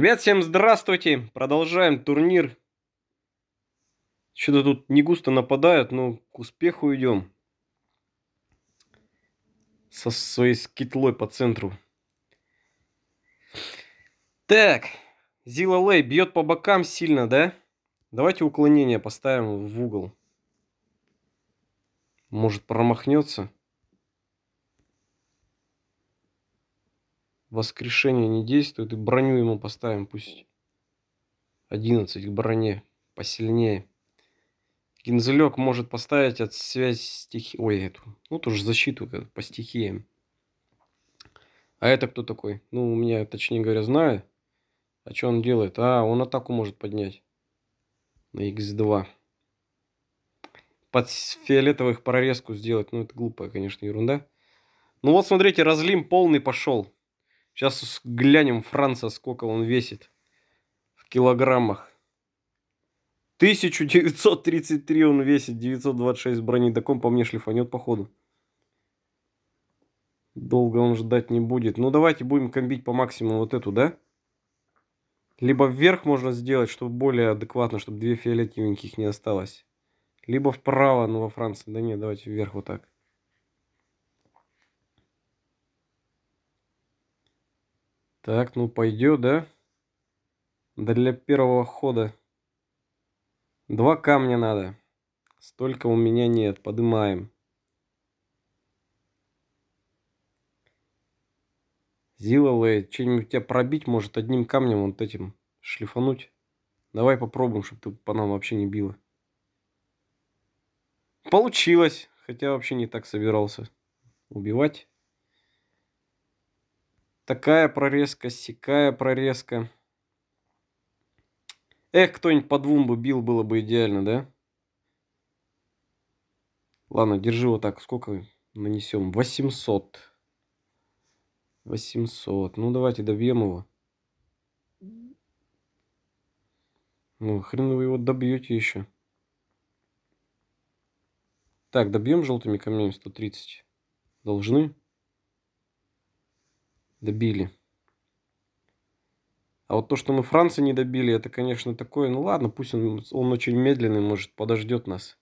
Ребят, всем здравствуйте! Продолжаем турнир. Что-то тут не густо нападают, но к успеху идем. Со своей скитлой по центру. Так, Зила Лей бьет по бокам сильно, да? Давайте уклонение поставим в угол. Может промахнется? воскрешение не действует, и броню ему поставим, пусть 11 к броне посильнее. Гензелек может поставить от связь стихи... Ой, эту. Ну, тоже защиту по стихиям. А это кто такой? Ну, у меня, точнее говоря, знаю. А что он делает? А, он атаку может поднять. На x2. Под фиолетовых прорезку сделать. Ну, это глупая, конечно, ерунда. Ну вот, смотрите, разлим полный пошел. Сейчас глянем Франца, сколько он весит в килограммах. 1933 он весит, 926 бронедоком по мне шлифанет походу. Долго он ждать не будет. Ну давайте будем комбить по максимуму вот эту, да? Либо вверх можно сделать, чтобы более адекватно, чтобы две фиолетовеньких не осталось. Либо вправо, ну во Франции. Да нет, давайте вверх вот так. Так, ну пойдет, да? Да Для первого хода. Два камня надо. Столько у меня нет. подымаем. Зиловые, что-нибудь тебя пробить может одним камнем вот этим шлифануть. Давай попробуем, чтобы ты по нам вообще не била. Получилось, хотя вообще не так собирался убивать. Такая прорезка, сякая прорезка. Эх, кто-нибудь по двум бы бил, было бы идеально, да? Ладно, держи вот так. Сколько нанесем? 800. 800. Ну, давайте добьем его. Ну, хрен вы его добьете еще. Так, добьем желтыми камнями 130. Должны добили. А вот то, что мы Франции не добили, это, конечно, такое, ну ладно, пусть он, он очень медленный, может, подождет нас.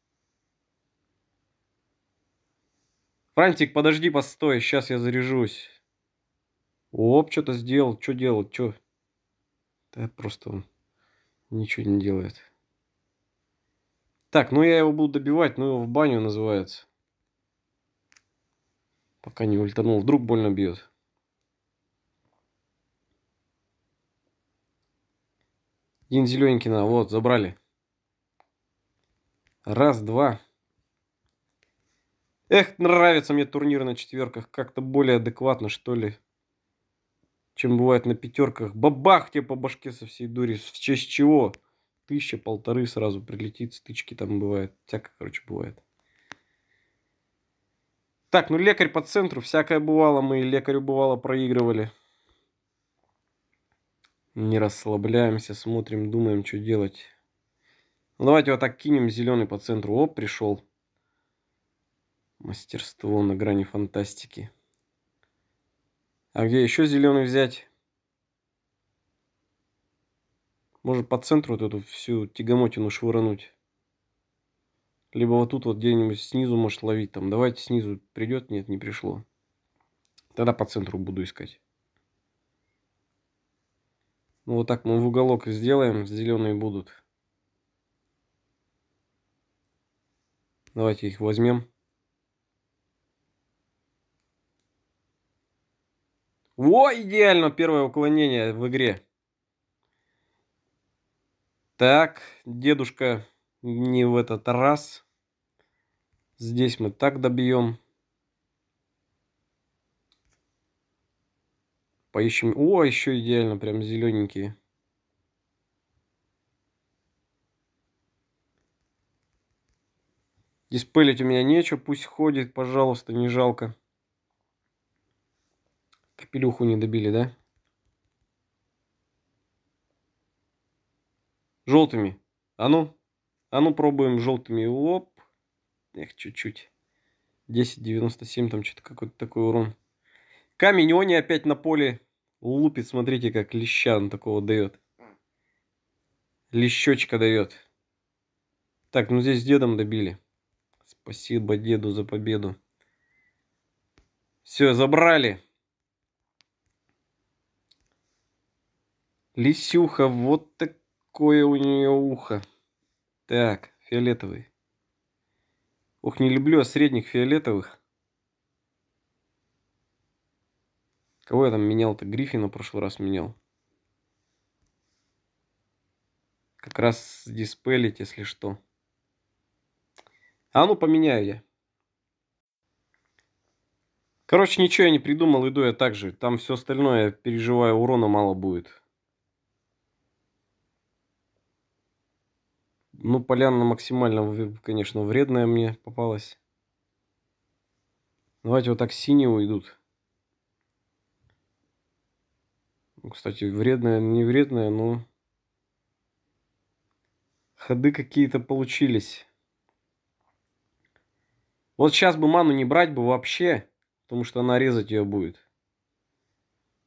Франтик, подожди, постой, сейчас я заряжусь. Оп, что-то сделал, что делать, что? Да просто он ничего не делает. Так, ну я его буду добивать, ну его в баню называется. Пока не ультанул, вдруг больно бьет. Гензеленькина, вот, забрали. Раз, два. Эх, нравится мне турнир на четверках. Как-то более адекватно, что ли, чем бывает на пятерках. Бабах тебе по башке со всей дури. В честь чего? Тысяча, полторы сразу прилетит, стычки там бывает. Всякое, короче, бывает. Так, ну лекарь по центру. Всякое бывало, мы лекарю бывало проигрывали. Не расслабляемся, смотрим, думаем, что делать. Ну, давайте вот так кинем зеленый по центру. Оп, пришел. Мастерство на грани фантастики. А где еще зеленый взять? Может по центру вот эту всю тягомотину швырнуть? Либо вот тут вот где-нибудь снизу может ловить там. Давайте снизу придет. Нет, не пришло. Тогда по центру буду искать. Ну, вот так мы в уголок сделаем, зеленые будут. Давайте их возьмем. О, идеально первое уклонение в игре. Так, дедушка не в этот раз. Здесь мы так добьем. Поищем. О, еще идеально, прям зелененькие. Диспелить у меня нечего, пусть ходит, пожалуйста, не жалко. Капелюху не добили, да? Желтыми. А ну, а ну пробуем желтыми. Оп. Эх, чуть-чуть. 10.97, там что-то какой-то такой урон. Камень Они опять на поле лупит. Смотрите, как леща он такого дает. Лещечка дает. Так, ну здесь дедом добили. Спасибо деду за победу. Все, забрали. Лисюха, вот такое у нее ухо. Так, фиолетовый. Ух, не люблю а средних фиолетовых. Кого я там менял-то? Гриффина в прошлый раз менял. Как раз диспелить, если что. А ну поменяю я. Короче, ничего я не придумал, иду я так же. Там все остальное, переживаю, урона мало будет. Ну, поляна максимально, конечно, вредная мне попалась. Давайте вот так синие уйдут. Кстати, вредная, не вредная, но ходы какие-то получились. Вот сейчас бы ману не брать бы вообще, потому что она резать ее будет.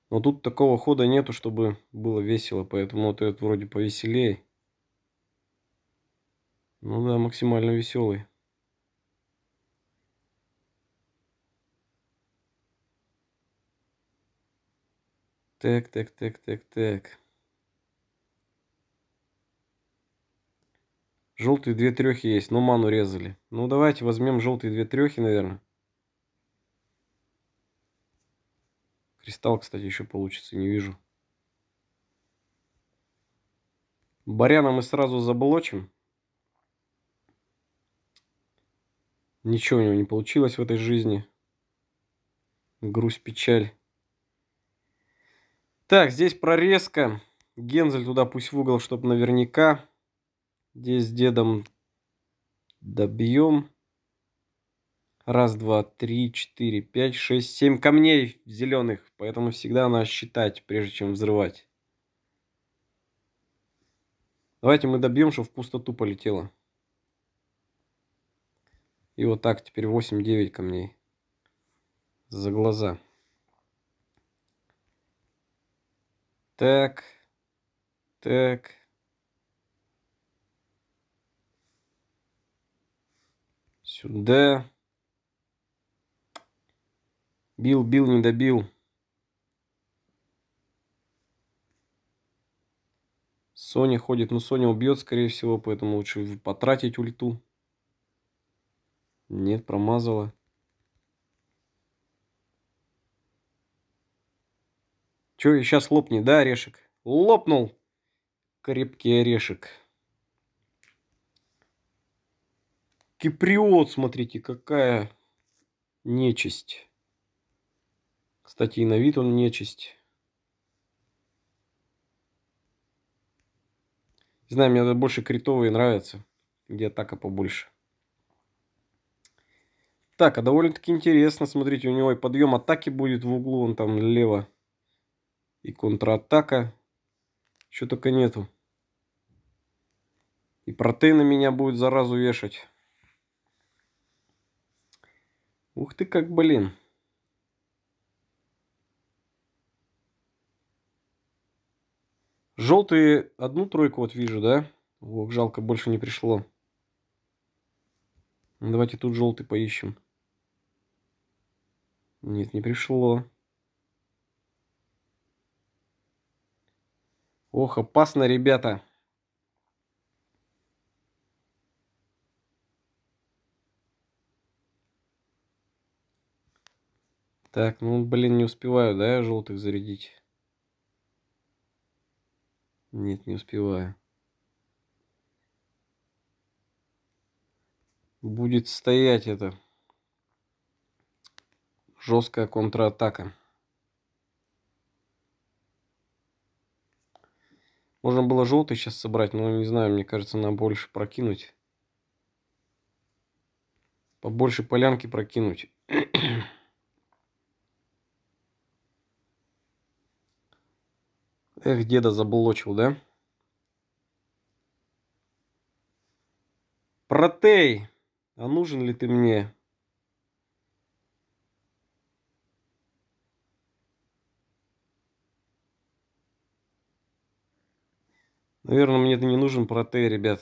Но тут такого хода нету, чтобы было весело, поэтому вот этот вроде повеселее. Ну да, максимально веселый. Так, так, так, так, так. Желтые две трехи есть, но ману резали. Ну давайте возьмем желтые две трехи, наверное. Кристалл, кстати, еще получится, не вижу. Баряна мы сразу заблочим. Ничего у него не получилось в этой жизни. Грусть, печаль. Так, здесь прорезка. Гензель туда пусть в угол, чтобы наверняка. Здесь дедом добьем. Раз, два, три, четыре, пять, шесть, семь камней зеленых. Поэтому всегда надо считать, прежде чем взрывать. Давайте мы добьем, чтобы в пустоту полетело. И вот так теперь 8-9 камней. За глаза. Так. Так. Сюда. Бил, бил, не добил. Соня ходит, но ну, Соня убьет, скорее всего, поэтому лучше потратить ульту. Нет, промазала. Че, сейчас лопни, да, орешек? Лопнул крепкий орешек. Киприот, смотрите, какая нечисть. Кстати, и на вид он нечисть. Не знаю, мне больше критовые нравятся, где атака побольше. Так, а довольно-таки интересно, смотрите, у него и подъем атаки будет в углу, он там лево и контратака. Что только нету. И протеина меня будет заразу вешать. Ух ты как, блин. Желтые одну тройку вот вижу, да? Ох, жалко, больше не пришло. Давайте тут желтый поищем. Нет, не пришло. Ох, опасно, ребята. Так, ну, блин, не успеваю, да, я желтых зарядить? Нет, не успеваю. Будет стоять это. Жесткая контратака. Можно было желтый сейчас собрать, но не знаю, мне кажется, надо больше прокинуть. Побольше полянки прокинуть. Эх, деда заблочил, да? Протей, а нужен ли ты мне? Наверное, мне это не нужен протей, ребят.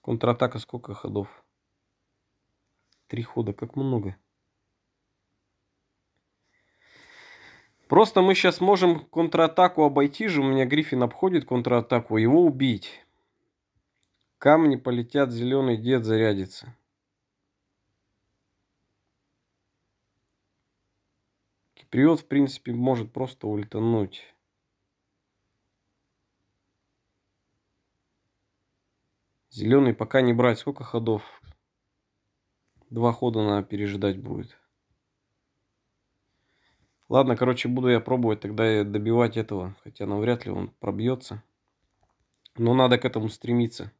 Контратака сколько ходов? Три хода, как много. Просто мы сейчас можем контратаку обойти же. У меня Гриффин обходит контратаку. Его убить. Камни полетят, зеленый дед зарядится. Вперед, в принципе, может просто ультануть. Зеленый пока не брать. Сколько ходов? Два хода надо пережидать будет. Ладно, короче, буду я пробовать тогда добивать этого. Хотя навряд ли он пробьется. Но надо к этому стремиться.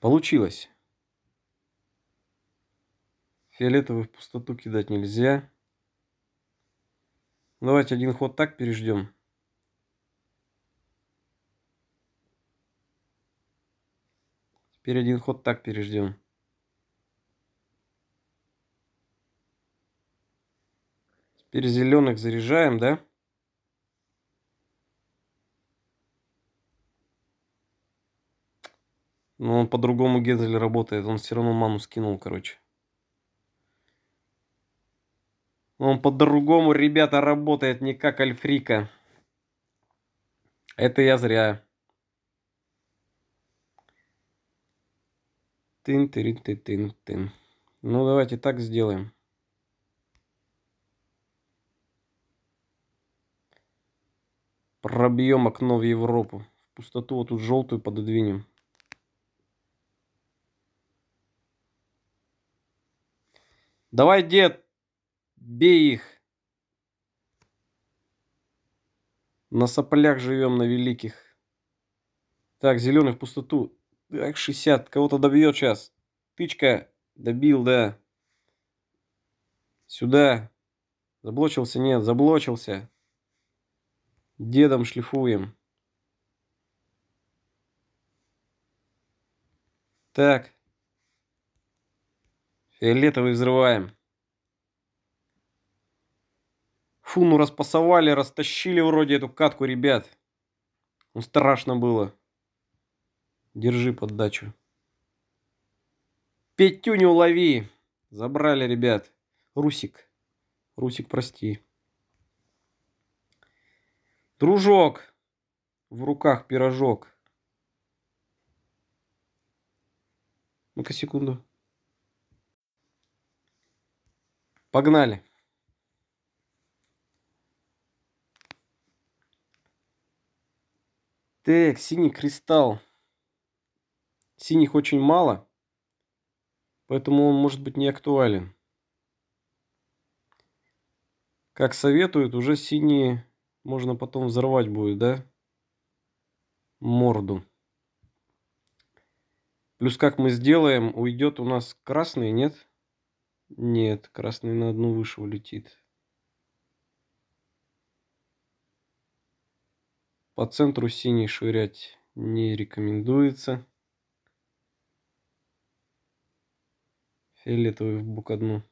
Получилось. Фиолетовый в пустоту кидать нельзя. Давайте один ход так переждем. Теперь один ход так переждем. Теперь зеленых заряжаем, да? Но он по-другому Гензель работает. Он все равно ману скинул, короче. Он по-другому, ребята, работает, не как Альфрика. Это я зря. тын тын тын тын тын Ну, давайте так сделаем. Пробьем окно в Европу. В пустоту вот тут желтую пододвинем. Давай, дед, Бей их! На соплях живем, на великих. Так, зеленый в пустоту. Так, 60. Кого-то добьет сейчас. Тычка. Добил, да. Сюда. Заблочился? Нет, заблочился. Дедом шлифуем. Так. Фиолетовый взрываем. Фу, ну распасовали, растащили вроде эту катку, ребят. Ну страшно было. Держи поддачу. Петю не улови. Забрали, ребят. Русик. Русик, прости. Дружок. В руках пирожок. Ну-ка, секунду. Погнали. Так, синий кристалл. Синих очень мало. Поэтому он может быть не актуален. Как советуют, уже синие можно потом взорвать будет, да? Морду. Плюс как мы сделаем, уйдет у нас красный, нет? Нет, красный на одну выше улетит. По центру синий швырять не рекомендуется. Фиолетовый в бок одну.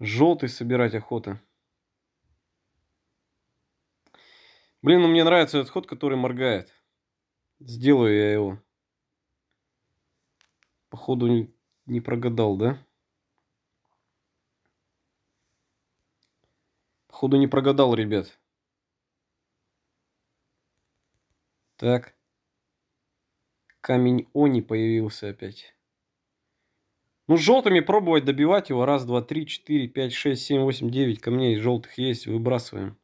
Желтый собирать охота. Блин, ну мне нравится этот ход, который моргает. Сделаю я его. Походу не, не прогадал, да? Походу не прогадал, ребят. Так. Камень Они появился опять. Ну, желтыми пробовать добивать его. Раз, два, три, четыре, пять, шесть, семь, восемь, девять камней желтых есть. Выбрасываем.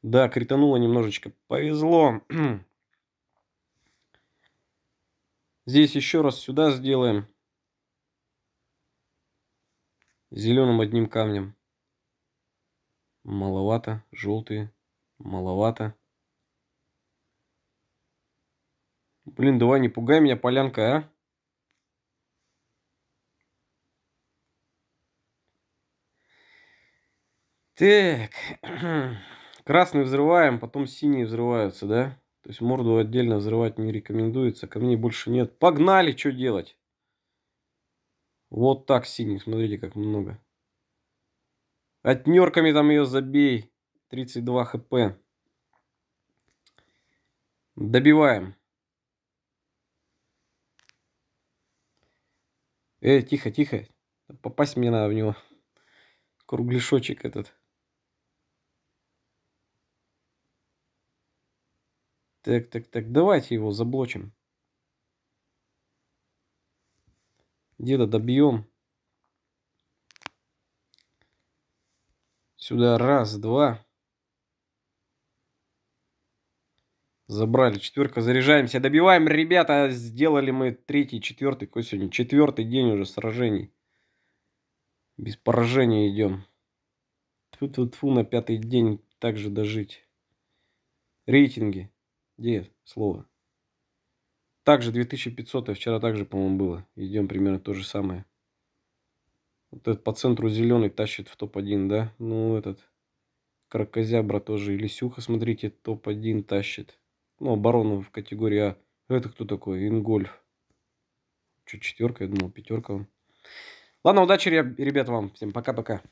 Да, критануло немножечко. Повезло. Здесь еще раз сюда сделаем. Зеленым одним камнем. Маловато. Желтые. Маловато. Блин, давай не пугай меня, полянка, а. Так. Красный взрываем, потом синие взрываются, да? То есть морду отдельно взрывать не рекомендуется. Камней больше нет. Погнали, что делать? Вот так синий, смотрите, как много. Отнерками там ее забей. 32 хп. Добиваем. Эй, тихо, тихо. Попасть мне надо в него. Кругляшочек этот. Так, так, так, давайте его заблочим. Деда добьем. Сюда раз, два. Забрали. Четверка, заряжаемся, добиваем. Ребята, сделали мы третий, четвертый, какой сегодня? Четвертый день уже сражений. Без поражения идем. Тут тьфу, тьфу на пятый день также дожить. Рейтинги. Где слово? Также 2500, а вчера также, по-моему, было. Идем примерно то же самое. Вот этот по центру зеленый тащит в топ-1, да? Ну, этот кракозябра тоже. Или Сюха, смотрите, топ-1 тащит. Ну, Баронов в категории А. Это кто такой? Ингольф. Что, четверка? Я думал, пятерка он. Ладно, удачи, ребят, вам. Всем пока-пока.